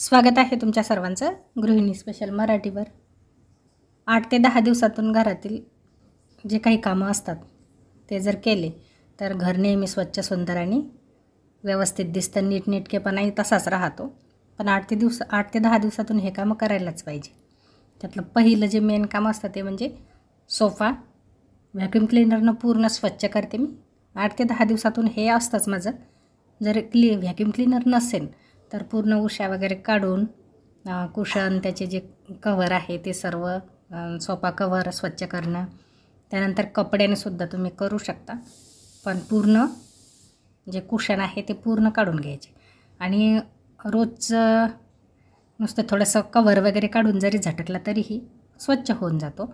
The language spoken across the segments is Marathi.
स्वागत आहे तुमच्या सर्वांचं गृहिणी स्पेशल मराठीवर आठ ते दहा दिवसातून घरातील जे काही कामं असतात ते जर केले तर घर नेहमी स्वच्छ सुंदर आणि व्यवस्थित दिसतं नीटनेटकेपणाही तसाच राहतो पण आठ ते दिवस आठ ते दहा दिवसातून हे कामं करायलाच पाहिजे त्यातलं पहिलं जे मेन काम असतं ते म्हणजे सोफा व्हॅक्युम क्लिनरनं पूर्ण स्वच्छ करते मी आठ ते दहा दिवसातून हे असतंच माझं जर क्लि व्हॅक्युम क्लिनर नसेल तर पूर्ण उशा वगैरे काढून कुशन त्याचे जे कवर आहे ते सर्व सोपा कवर स्वच्छ करणं त्यानंतर कपड्याने सुद्धा तुम्ही करू शकता पण पूर्ण जे कुशन आहे ते पूर्ण काढून घ्यायचे आणि रोजचं नुसतं थोडंसं कवर वगैरे काढून जरी झटकला तरीही स्वच्छ होऊन जातो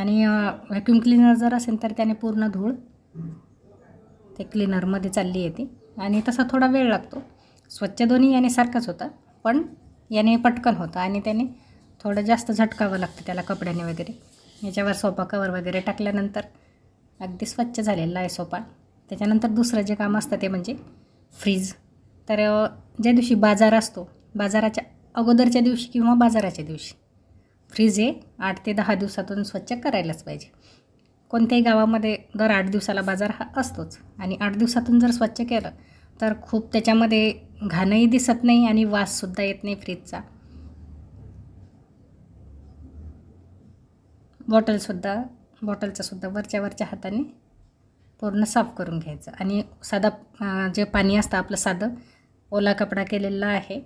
आणि व्हॅक्युम क्लिनर जर असेल तर त्याने पूर्ण धूळ ते क्लिनरमध्ये चालली येते आणि तसा थोडा वेळ लागतो स्वच्छ दोन्ही याने सारखाच होता पण याने पटकन होता आणि त्याने थोडं जास्त झटकावं लागतं त्याला कपड्याने वगैरे याच्यावर सोफा कवर वगैरे टाकल्यानंतर अगदी स्वच्छ झालेला आहे सोफा त्याच्यानंतर दुसरं जे काम असतं ते म्हणजे फ्रीज तर ज्या दिवशी बाजार असतो बाजाराच्या अगोदरच्या दिवशी किंवा बाजाराच्या दिवशी फ्रीज हे आठ ते दहा दिवसातून स्वच्छ करायलाच पाहिजे कोणत्याही गावामध्ये दर आठ दिवसाला बाजार हा असतोच आणि आठ दिवसातून जर स्वच्छ केलं तर खूप त्याच्यामध्ये घाणही दिसत नाही आणि वाससुद्धा येत नाही फ्रीजचा बॉटलसुद्धा बॉटलचासुद्धा वरच्या वरच्या हाताने पूर्ण साफ करून घ्यायचं आणि साधा जे पाणी असतं आपलं साधं ओला कपडा केलेला आहे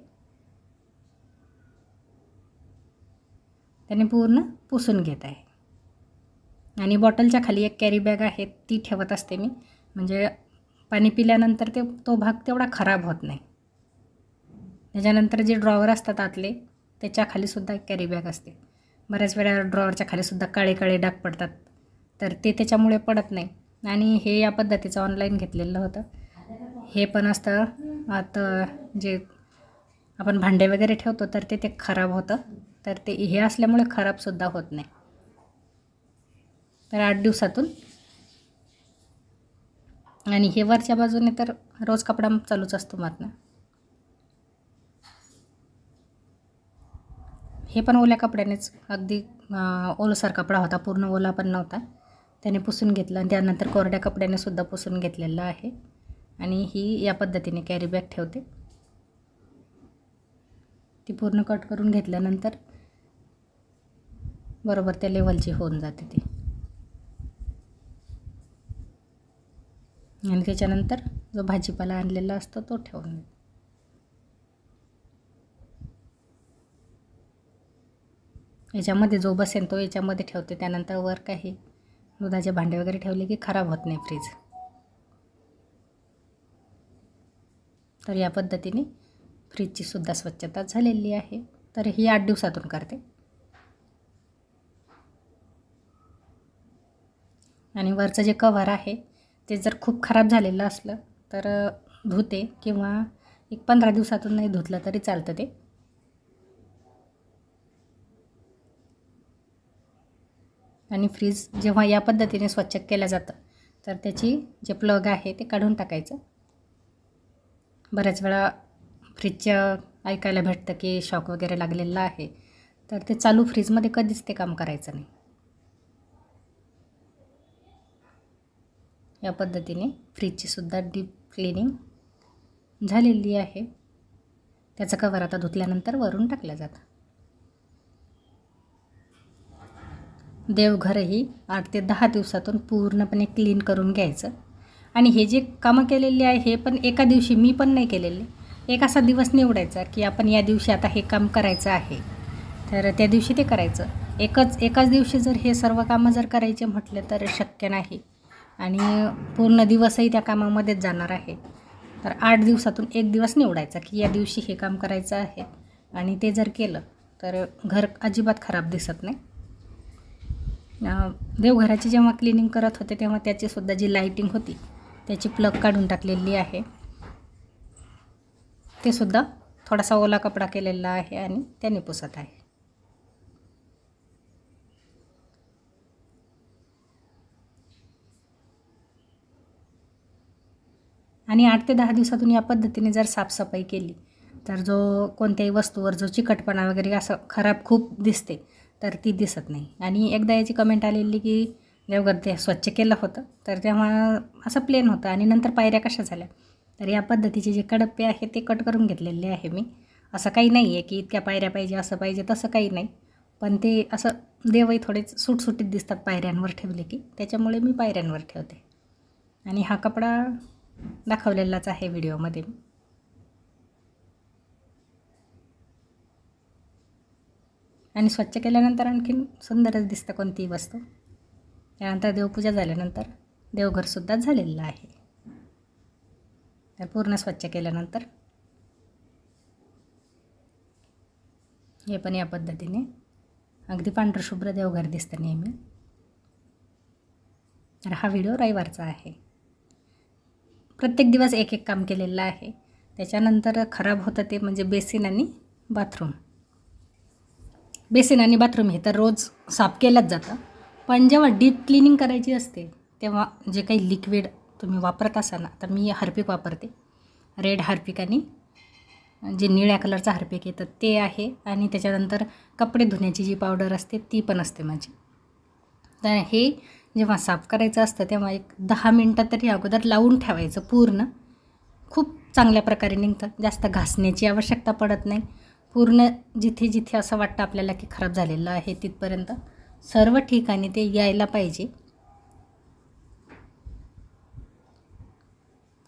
त्याने पूर्ण पुसून घेत आहे आणि बॉटलच्या खाली एक कॅरी बॅग आहे ती ठेवत असते मी म्हणजे पाणी पिल्यानंतर ते तो भाग तेवढा खराब होत नाही त्याच्यानंतर जे ड्रॉवर असतात आतले त्याच्या खालीसुद्धा बॅग असते बऱ्याच वेळा ड्रॉवरच्या खालीसुद्धा काळे काळे डाग पडतात तर ते त्याच्यामुळे पडत नाही आणि हे या पद्धतीचं ऑनलाईन घेतलेलं होतं हे पण असतं आता जे आपण भांडे वगैरे ठेवतो तर ते ते खराब होतं तर ते हे असल्यामुळे खराबसुद्धा होत नाही तर आठ दिवसातून आणि हे वरच्या बाजूने तर रोज कपडा चालूच असतो मातनं हे पण ओल्या कपड्यानेच अगदी ओलसार कपडा होता पूर्ण ओला पण नव्हता त्याने पुसून घेतला आणि त्यानंतर कोरड्या कपड्याने सुद्धा पुसून घेतलेलं आहे आणि ही या पद्धतीने कॅरी बॅग ठेवते ती पूर्ण कट करून घेतल्यानंतर बरोबर त्या लेवलची होऊन जाते ती आणि त्याच्यानंतर जो भाजीपाला आणलेला असतो तो ठेवून याच्यामध्ये जो बसेन तो याच्यामध्ये ठेवते त्यानंतर वर काही दुधाचे भांडे वगैरे ठेवले की खराब होत नाही फ्रीज तर या पद्धतीने फ्रीजची सुद्धा स्वच्छता झालेली आहे तर ही आठ दिवसातून करते आणि वरचं जे कव्हर आहे ते जर खूप खराब झालेलं असलं तर धुते किंवा एक पंधरा दिवसातून नाही धुतलं तरी चालतं ते आणि फ्रीज जेव्हा या पद्धतीने स्वच्छ केलं जातं तर त्याची जे प्लग आहे ते काढून टाकायचं बऱ्याच वेळा फ्रीजचं ऐकायला भेटतं की शॉक वगैरे लागलेला आहे तर ते चालू फ्रीजमध्ये कधीच ते काम करायचं नाही या पद्धतीने फ्रीजचीसुद्धा डीप क्लिनिंग झालेली आहे त्याचा कवर आता धुतल्यानंतर वरून टाकला जातं देवघरही आठ ते दहा दिवसातून पूर्णपणे क्लीन करून घ्यायचं आणि हे जे कामं केलेली आहे हे पण एका दिवशी मी पण नाही केलेले एक असा दिवस निवडायचा की आपण या दिवशी आता हे काम करायचं आहे तर त्या दिवशी ते करायचं एकच एकाच दिवशी जर हे सर्व कामं जर करायचे म्हटलं तर शक्य नाही आणि पूर्ण दिवसही त्या कामामध्येच जाणार आहे तर आठ दिवसातून एक दिवस निवडायचा की या दिवशी हे काम करायचं आहे आणि ते जर केलं तर घर अजिबात खराब दिसत नाही देवघराची जेव्हा क्लिनिंग करत होते तेव्हा त्याचीसुद्धा जी लाईटिंग होती त्याची प्लग काढून टाकलेली आहे ते सुद्धा थोडासा ओला कपडा केलेला आहे आणि त्याने पुसत आहे आणि आठ ते दहा दिवसातून या पद्धतीने जर साफसफाई केली तर जो कोणत्याही वस्तूवर जो चिकटपणा वगैरे असं खराब खूप दिसते तर ती दिसत नाही आणि एकदा याची कमेंट आलेली की देवघर ते स्वच्छ केलं होतं तर तेव्हा असं प्लेन होतं आणि नंतर पायऱ्या कशा झाल्या तर या पद्धतीचे जे कडप्पे आहे ते कट करून घेतलेले आहे मी असं काही नाही आहे की इतक्या पायऱ्या पाहिजे असं पाहिजे तसं काही नाही पण ते असं देवही थोडेच सुटसुटीत दिसतात पायऱ्यांवर ठेवले की त्याच्यामुळे मी पायऱ्यांवर ठेवते आणि हा कपडा दाखवलेलाच आहे व्हिडिओमध्ये आणि स्वच्छ केल्यानंतर आणखीन सुंदरच दिसतं कोणतीही वस्तू त्यानंतर देवपूजा झाल्यानंतर देवघरसुद्धा झालेलं आहे तर पूर्ण स्वच्छ केल्यानंतर हे पण या पद्धतीने अगदी पांढरशुभ्र देवघर दिसतं नेहमी तर हा व्हिडिओ रविवारचा आहे प्रत्येक दिवस एक एक काम केलेलं आहे त्याच्यानंतर खराब होतं ते म्हणजे बेसिन आणि बाथरूम बेसिन आणि बाथरूम हे तर रोज साफ केलंच जातं पण जेव्हा डीप क्लिनिंग करायची असते तेव्हा जे काही लिक्विड तुम्ही वापरत असाल ना तर मी हार्पिक वापरते रेड हार्पिक आणि जे निळ्या कलरचा हार्पिक येतं ते आहे आणि त्याच्यानंतर कपडे धुण्याची जी पावडर असते ती पण असते माझी तर हे जेव्हा साफ करायचं असतं तेव्हा एक दहा मिनटं तरी अगोदर लावून ठेवायचं पूर्ण खूप चांगल्या प्रकारे निघतं जास्त घासण्याची आवश्यकता पडत नाही पूर्ण जिथे जिथे असं वाटतं आपल्याला की खराब झालेलं आहे तिथपर्यंत सर्व ठिकाणी ते यायला पाहिजे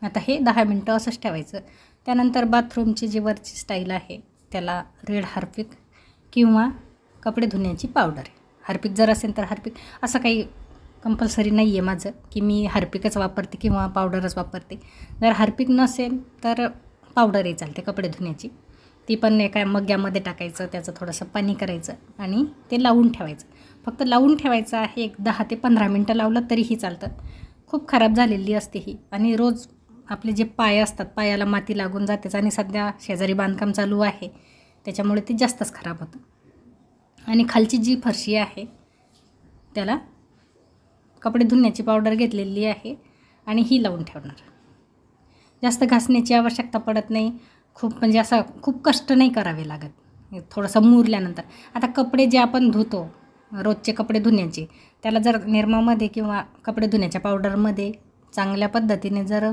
आता हे दहा मिनटं असंच ठेवायचं त्यानंतर बाथरूमची जी वरची स्टाईल आहे त्याला रेड हार्पिक किंवा कपडे धुण्याची पावडर हार्पिक जर असेल तर हार्पिक असं काही कंपल्सरी नाही आहे माझं की मी हार्पिकच वापरते किंवा पावडरच वापरते जर हार्पिक नसेल तर पावडरही चालते कपडे धुण्याची ती पण एका मग्यामध्ये टाकायचं त्याचं थोडंसं पाणी करायचं आणि ते लावून ठेवायचं फक्त लावून ठेवायचं आहे एक दहा ते पंधरा मिनटं लावलं तरीही चालतं खूप खराब झालेली असते ही आणि रोज आपले जे पाय असतात पायाला माती लागून जातेच आणि सध्या शेजारी बांधकाम चालू आहे त्याच्यामुळे ते जास्तच खराब होतं आणि खालची जी फरशी आहे त्याला कपडे धुण्याची पावडर घेतलेली आहे आणि ही लावून ठेवणार जास्त घासण्याची आवश्यकता पडत नाही खूप म्हणजे असं खूप कष्ट नाही करावे लागत थोडंसं मुरल्यानंतर आता कपडे जे आपण धुतो रोजचे कपडे धुण्याचे त्याला जर निरमामध्ये किंवा कपडे धुण्याच्या पावडरमध्ये चांगल्या पद्धतीने जर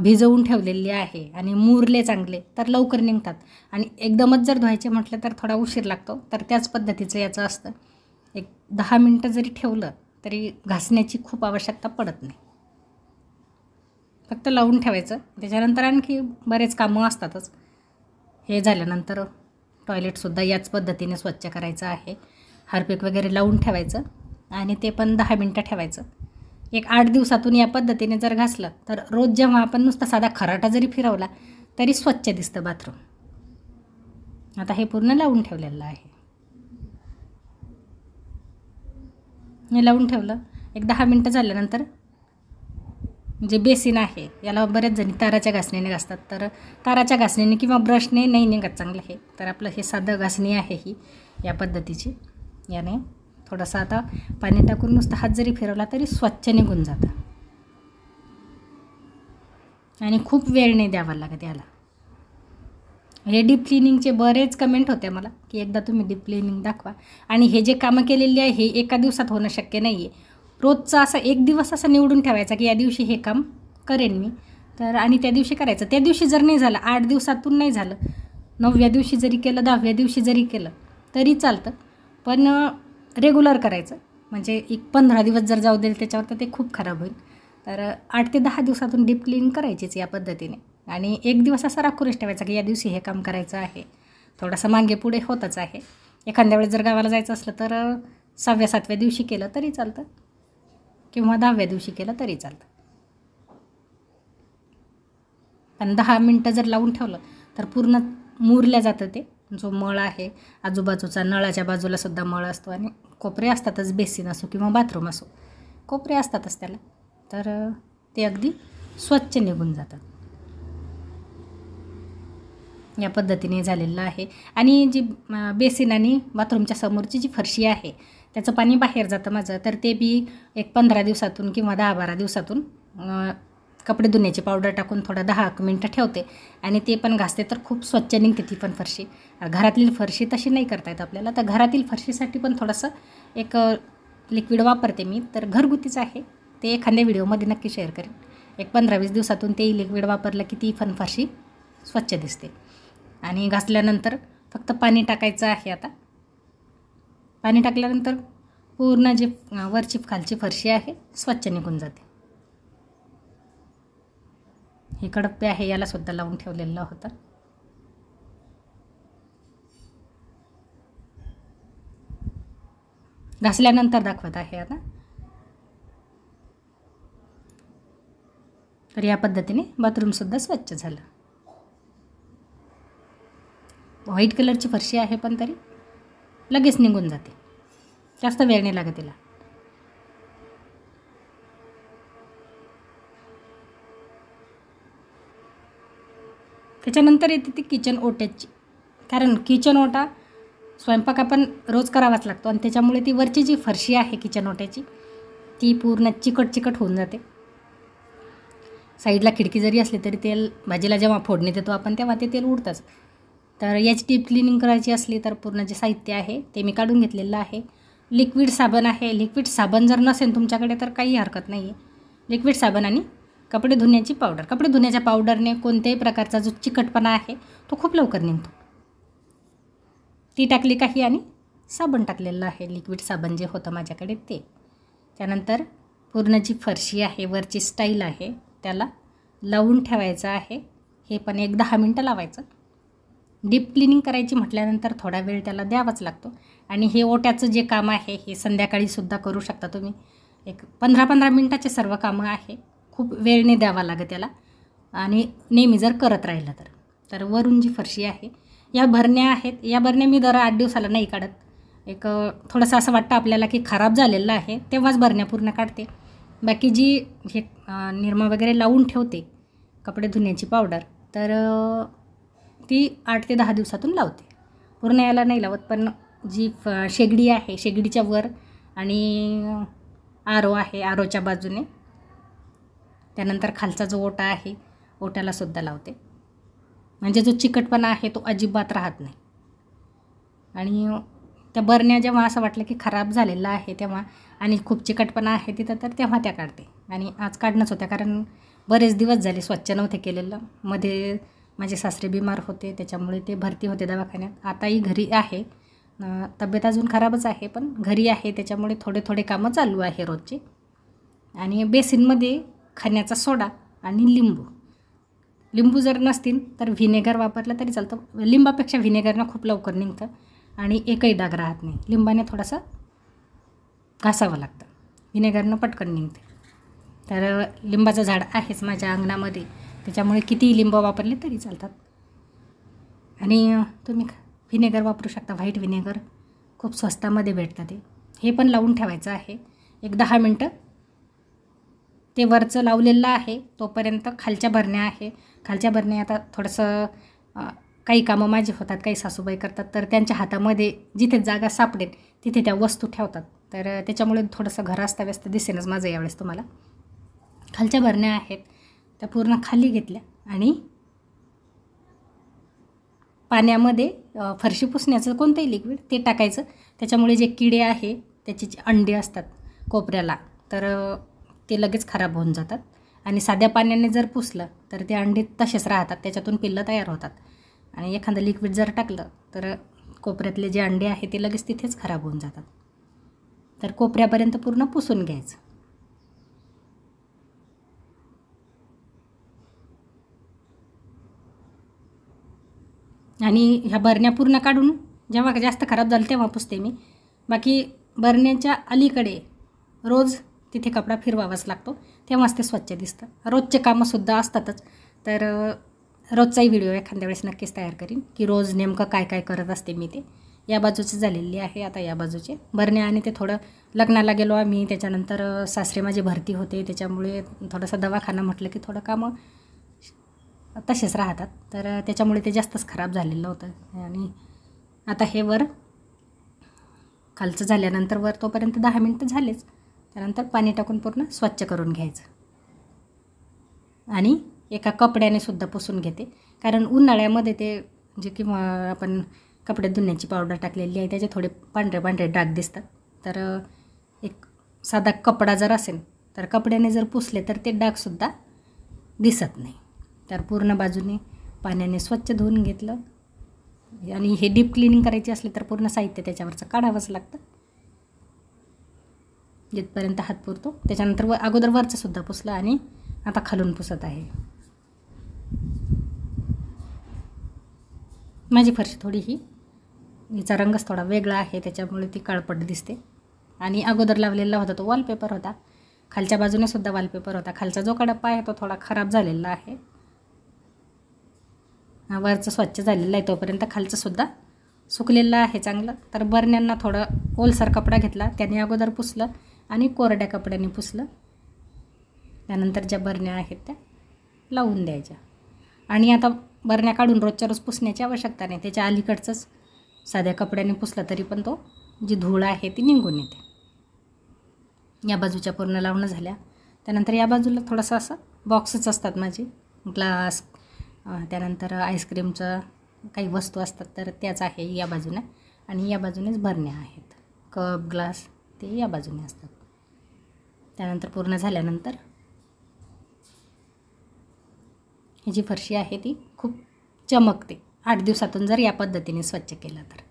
भिजवून ठेवलेली आहे आणि मुरले चांगले तर लवकर निघतात आणि एकदमच जर धुवायचे म्हटलं तर थोडा उशीर लागतो तर त्याच पद्धतीचं याचं असतं एक दहा मिनटं जरी ठेवलं तरी घासण्याची खूप आवश्यकता पडत नाही फक्त लावून ठेवायचं त्याच्यानंतर आणखी बरेच कामं असतातच हे झाल्यानंतर टॉयलेटसुद्धा याच पद्धतीने स्वच्छ करायचं आहे हार्पिक वगैरे लावून ठेवायचं आणि ते पण दहा मिनटं ठेवायचं एक आठ दिवसातून या पद्धतीने जर घासलं तर रोज जेव्हा आपण नुसता साधा खराटा जरी फिरवला तरी स्वच्छ दिसतं बाथरूम आता हे पूर्ण लावून ठेवलेलं आहे हे लावून ठेवलं एक दहा मिनटं झाल्यानंतर जे बेसिन आहे याला बऱ्याच जणी ताराच्या घासणीने घासतात तर ताराच्या घासणीने किंवा ब्रशने नाही निघत चांगलं हे तर आपलं हे साधं घासणी आहे ही या पद्धतीची याने थोडासा आता पाणी टाकून नुसतं हात जरी फिरवला तरी स्वच्छ निघून जातं आणि खूप वेळ नाही द्यावा लागत याला हे डीप क्लिनिंगचे बरेच कमेंट होते मला की एकदा तुम्ही डीप क्लिनिंग दाखवा आणि हे जे कामं केलेली आहे हे एका दिवसात होणं शक्य नाही आहे रोजचा असा एक दिवस असं निवडून ठेवायचा की या दिवशी हे काम करेन मी तर आणि त्या दिवशी करायचं त्या दिवशी जर नाही झालं आठ दिवसातून नाही झालं नवव्या दिवशी जरी केलं दहाव्या दिवशी जरी केलं तरी चालतं पण रेग्युलर करायचं म्हणजे एक पंधरा दिवस जर जाऊ देईल त्याच्यावर तर ते खूप खराब होईल तर आठ ते दहा दिवसातून डीप क्लीन करायचीच या पद्धतीने आणि एक दिवस असा राखूनच ठेवायचा की या दिवशी हे काम करायचं आहे थोडंसं मागे पुढे होतच आहे एखाद्या वेळेस जर गावाला जायचं असलं तर सहाव्या सातव्या दिवशी केलं तरी चालतं किंवा दहाव्या दिवशी केलं तरी चालतं पण दहा मिनटं जर लावून ठेवलं तर पूर्ण मुरल्या जातं ते जो मळ आहे आजूबाजूचा नळाच्या बाजूला सुद्धा मळ असतो आणि कोपरे असतातच बेसिन असो किंवा बाथरूम असो कोपरे असतातच त्याला तर ते अगदी स्वच्छ निघून जातात या पद्धतीने झालेलं आहे आणि जी बेसिन आणि बाथरूमच्या समोरची जी फरशी आहे त्याचं पाणी बाहेर जातं माझं तर ते बी एक पंधरा दिवसातून किंवा दहा बारा दिवसातून कपडे धुण्याची पावडर टाकून थोडा दहा मिनटं ठेवते आणि ते पण घासते तर खूप स्वच्छ निघते ती पण फरशी घरातील फरशी तशी नाही करता येत आपल्याला तर घरातील फरशीसाठी पण थोडंसं एक लिक्विड वापरते मी तर घरगुतीच आहे ते एखाद्या व्हिडिओमध्ये नक्की शेअर करेन एक पंधरा वीस दिवसातून ते लिक्विड वापरलं की ती पण फरशी स्वच्छ दिसते आणि घासल्यानंतर फक्त पाणी टाकायचं आहे आता पाणी टाकल्यानंतर पूर्ण जे वरची खालची फरशी आहे स्वच्छ निघून जाते हे कडप्पे आहे यालासुद्धा लावून ठेवलेलं होतं घासल्यानंतर दाखवत आहे आता तर या पद्धतीने बाथरूमसुद्धा स्वच्छ झालं व्हाईट कलरची फरशी आहे पण तरी लगेच निघून जाते जास्त वेळ नाही लागत तिला त्याच्यानंतर येते ती किचन ओट्याची कारण किचन ओटा स्वयंपाक आपण रोज करावाच लागतो आणि त्याच्यामुळे ती वरची जी फरशी आहे किचन ओट्याची ती पूर्ण चिकट चिकट होऊन जाते साईडला खिडकी जरी असली तरी तेल भाजीला जेव्हा फोडणी देतो आपण तेव्हा ते तेल उडतंच तर याची डीप क्लिनिंग करायची असली तर पूर्ण जे साहित्य आहे ते मी काढून घेतलेलं आहे लिक्विड साबण आहे लिक्विड साबण जर नसेल तुमच्याकडे तर काही हरकत नाही आहे लिक्विड साबण आणि कपडे धुण्याची पावडर कपडे धुण्याच्या पावडरने कोणत्याही प्रकारचा जो चिकटपणा आहे तो खूप लवकर निघतो ती टाकली काही आणि साबण टाकलेलं आहे लिक्विड साबण जे होतं माझ्याकडे ते त्यानंतर पूर्ण जी फरशी आहे वरची स्टाईल आहे त्याला लावून ठेवायचं आहे हे पण एक दहा मिनटं लावायचं डीप क्लिनिंग करायची म्हटल्यानंतर थोडा वेळ त्याला द्यावाच लागतो आणि हे ओट्याचं जे काम आहे हे संध्याकाळीसुद्धा करू शकता तुम्ही एक पंधरा पंधरा मिनटाचे सर्व कामं आहे खूप वेळने द्यावा लागत त्याला आणि नेहमी जर करत राहिलं तर तर वरून जी फरशी आहे या भरण्या आहेत या भरण्या मी दर आठ दिवसाला नाही काढत एक थोडंसं असं वाटतं आपल्याला की खराब झालेलं आहे तेव्हाच भरण्या पूर्ण काढते बाकी जी हे निरमा वगैरे लावून ठेवते कपडे धुण्याची पावडर तर ती आठ ते दहा दिवसातून लावते पूर्ण याला नाही लावत पण जी शेगडी आहे शेगडीच्या वर आणि आरो आहे आरोच्या बाजूने त्यानंतर खालचा जो ओटा आहे ओट्यालासुद्धा लावते म्हणजे जो चिकटपणा आहे तो अजिबात राहत नाही आणि त्या बरण्या जेव्हा असं वाटलं की खराब झालेला आहे तेव्हा आणि खूप चिकटपणा आहे तिथं तर तेव्हा त्या काढते आणि आज काढणंच होत्या कारण बरेच दिवस झाले स्वच्छ नव्हते केलेलं मध्ये माझे सासरे बिमार होते त्याच्यामुळे ते भरती होते दवाखान्यात आताही घरी आहे तब्येत अजून खराबच आहे पण घरी आहे त्याच्यामुळे थोडे थोडे कामं चालू आहे रोजचे आणि बेसिनमध्ये खाण्याचा सोडा आणि लिंबू लिंबू जर नसतील तर व्हिनेगर वापरलं तरी चालतं लिंबापेक्षा व्हिनेगरनं खूप लवकर निघतं आणि एकही डाग राहत नाही लिंबाने थोडासा घासावं लागतं व्हिनेगरनं पटकन निघते तर लिंबाचं झाड आहेच माझ्या अंगणामध्ये त्याच्यामुळे किती लिंब वापरले तरी चालतात आणि तुम्ही व्हिनेगर वापरू शकता व्हाईट व्हिनेगर खूप स्वस्तामध्ये भेटतं ते हे पण लावून ठेवायचं आहे एक दहा मिनटं ते वरचं लावलेलं आहे तोपर्यंत खालच्या भरण्या आहे खालच्या भरण्या आता थोडंसं काही कामं माझी होतात काही सासूबाई करतात तर त्यांच्या हातामध्ये जिथे जागा सापडेल तिथे त्या वस्तू ठेवतात तर त्याच्यामुळे थोडंसं घर अस्ताव्यस्त दिसेनच माझं यावेळेस तुम्हाला खालच्या भरण्या आहेत त्या पूर्ण खाली घेतल्या आणि पाण्यामध्ये फरशी पुसण्याचं कोणतंही लिक्विड ते टाकायचं त्याच्यामुळे जे किडे आहे त्याचे जे अंडे असतात कोपऱ्याला तर ते लगेच खराब होऊन जातात आणि साध्या पाण्याने जर पुसलं तर ते अंडे तसेच राहतात त्याच्यातून पिल्लं तयार होतात आणि एखादं लिक्विड जर टाकलं तर कोपऱ्यातले जे अंडे आहे ते लगेच तिथेच खराब होऊन जातात तर कोपऱ्यापर्यंत पूर्ण पुसून घ्यायचं आणि ह्या बरण्या पूर्ण काढून जेव्हा जास्त खराब झालं तेव्हा पुसते मी बाकी बरण्याच्या अलीकडे रोज तिथे कपडा फिरवावाच लागतो तेव्हाच ते स्वच्छ दिसतं रोजचे कामंसुद्धा असतातच तर रोजचाही व्हिडिओ एखाद्या वेळेस नक्कीच तयार करीन की रोज नेमकं काय काय करत असते मी ते या बाजूचे झालेली आहे आता या बाजूचे बरण्या आणि ते थोडं लग्नाला गेलो आम्ही त्याच्यानंतर सासरे माझे भरती होते त्याच्यामुळे थोडंसं दवाखाना म्हटलं की थोडं कामं तसेच राहतात तर त्याच्यामुळे ते जास्तच खराब झालेलं होतं आणि आता हे वर खालचं झाल्यानंतर वर तोपर्यंत दहा मिनटं झालेच त्यानंतर पाणी टाकून पूर्ण स्वच्छ करून घ्यायचं आणि एका कपड्याने सुद्धा पुसून घेते कारण उन्हाळ्यामध्ये ते जे किंवा आपण कपडे धुण्याची पावडर टाकलेली आहे त्याचे थोडे पांढरे पांढरे डाग दिसतात तर एक साधा कपडा जर असेल तर कपड्याने जर पुसले तर ते डागसुद्धा दिसत नाही तर पूर्ण बाजूने पाण्याने स्वच्छ धुवून घेतलं आणि हे डीप क्लिनिंग करायची असली तर पूर्ण साहित्य त्याच्यावरचं काढावंच लागतं जिथपर्यंत हात पुरतो त्याच्यानंतर व अगोदर वरचं सुद्धा पुसलं आणि आता खालून पुसत आहे माझी फरशी थोडी ही हिचा रंगच थोडा वेगळा आहे त्याच्यामुळे ती काळपट दिसते आणि अगोदर लावलेला होता तो वॉलपेपर होता खालच्या बाजूने सुद्धा वॉलपेपर होता खालचा जो कडप्पा आहे तो थोडा खराब झालेला आहे वरचं स्वच्छ झालेलं आहे तोपर्यंत खालचंसुद्धा सुकलेलं आहे चांगलं तर बरण्यांना थोडं ओलसर कपडा घेतला त्याने अगोदर पुसलं आणि कोरड्या कपड्याने पुसलं त्यानंतर ज्या बरण्या आहेत त्या लावून द्यायच्या आणि आता बरण्या काढून रोजच्या रोज पुसण्याची आवश्यकता नाही त्याच्या अलीकडचंच साध्या कपड्याने पुसला तरी पण तो जी धूळ आहे ती निघून येते या बाजूच्या पूर्ण लावणं झाल्या त्यानंतर या बाजूला थोडंसं असं बॉक्सच असतात माझे ग्लास त्यानंतर आईस्क्रीमचं काही वस्तू असतात तर त्याच आहे या बाजूने आणि या बाजूनेच भरण्या आहेत कप ग्लास ते या बाजूने असतात त्यानंतर पूर्ण झाल्यानंतर ही जी फरशी आहे ती खूप चमकते आठ दिवसातून जर या पद्धतीने स्वच्छ केलं तर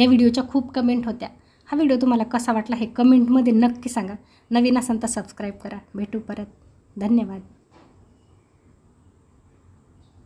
या व्हिडिओच्या खूप कमेंट होत्या हा व्हिडिओ तुम्हाला कसा वाटला हे कमेंटमध्ये नक्की सांगा नवीन असाल तर सबस्क्राईब करा भेटू परत धन्यवाद